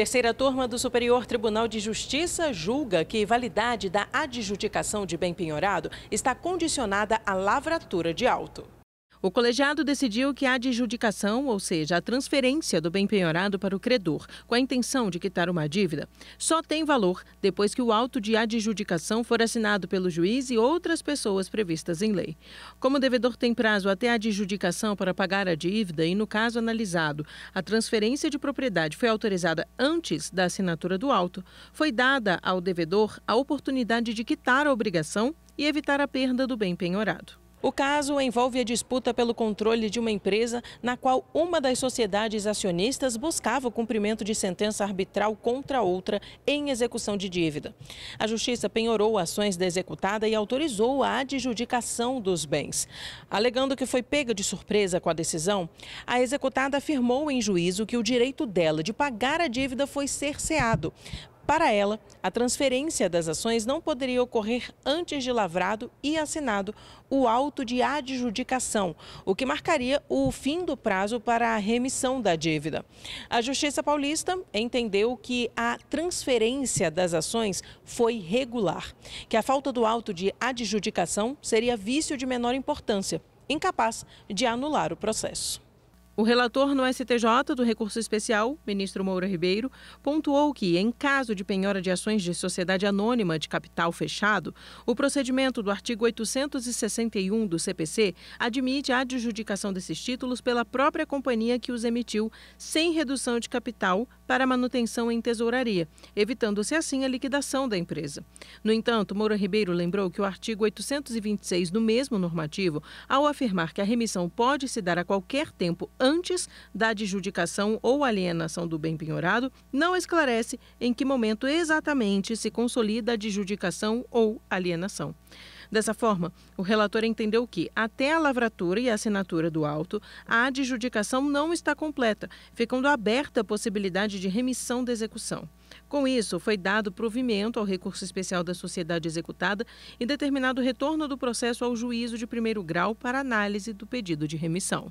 Terceira turma do Superior Tribunal de Justiça julga que validade da adjudicação de bem penhorado está condicionada à lavratura de auto. O colegiado decidiu que a adjudicação, ou seja, a transferência do bem penhorado para o credor, com a intenção de quitar uma dívida, só tem valor depois que o auto de adjudicação for assinado pelo juiz e outras pessoas previstas em lei. Como o devedor tem prazo até a adjudicação para pagar a dívida e, no caso analisado, a transferência de propriedade foi autorizada antes da assinatura do auto, foi dada ao devedor a oportunidade de quitar a obrigação e evitar a perda do bem penhorado. O caso envolve a disputa pelo controle de uma empresa na qual uma das sociedades acionistas buscava o cumprimento de sentença arbitral contra outra em execução de dívida. A justiça penhorou ações da executada e autorizou a adjudicação dos bens. Alegando que foi pega de surpresa com a decisão, a executada afirmou em juízo que o direito dela de pagar a dívida foi cerceado. Para ela, a transferência das ações não poderia ocorrer antes de lavrado e assinado o auto de adjudicação, o que marcaria o fim do prazo para a remissão da dívida. A Justiça Paulista entendeu que a transferência das ações foi regular, que a falta do auto de adjudicação seria vício de menor importância, incapaz de anular o processo. O relator no STJ do recurso especial, ministro Moura Ribeiro, pontuou que, em caso de penhora de ações de sociedade anônima de capital fechado, o procedimento do artigo 861 do CPC admite a adjudicação desses títulos pela própria companhia que os emitiu, sem redução de capital para manutenção em tesouraria, evitando-se assim a liquidação da empresa. No entanto, Moura Ribeiro lembrou que o artigo 826 do mesmo normativo, ao afirmar que a remissão pode se dar a qualquer tempo antes da adjudicação ou alienação do bem penhorado, não esclarece em que momento exatamente se consolida a adjudicação ou alienação. Dessa forma, o relator entendeu que, até a lavratura e a assinatura do auto, a adjudicação não está completa, ficando aberta a possibilidade de remissão da execução. Com isso, foi dado provimento ao recurso especial da sociedade executada e determinado o retorno do processo ao juízo de primeiro grau para análise do pedido de remissão.